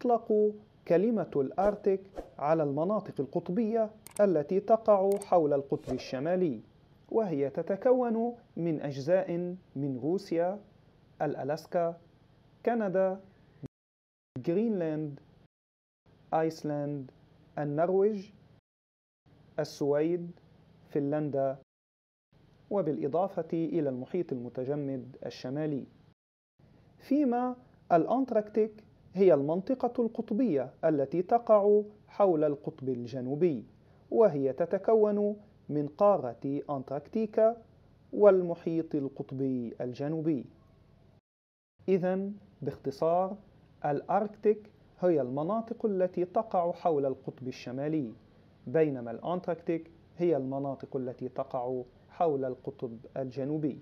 تطلق كلمة الأرتك على المناطق القطبية التي تقع حول القطب الشمالي وهي تتكون من أجزاء من روسيا، الألاسكا، كندا، جرينلاند، آيسلاند، النرويج، السويد، فنلندا، وبالإضافة إلى المحيط المتجمد الشمالي. فيما الأنتراكتيك هي المنطقة القطبية التي تقع حول القطب الجنوبي وهي تتكون من قارة أنتاركتيكا والمحيط القطبي الجنوبي إذا باختصار الأركتيك هي المناطق التي تقع حول القطب الشمالي بينما الأنتاركتيك هي المناطق التي تقع حول القطب الجنوبي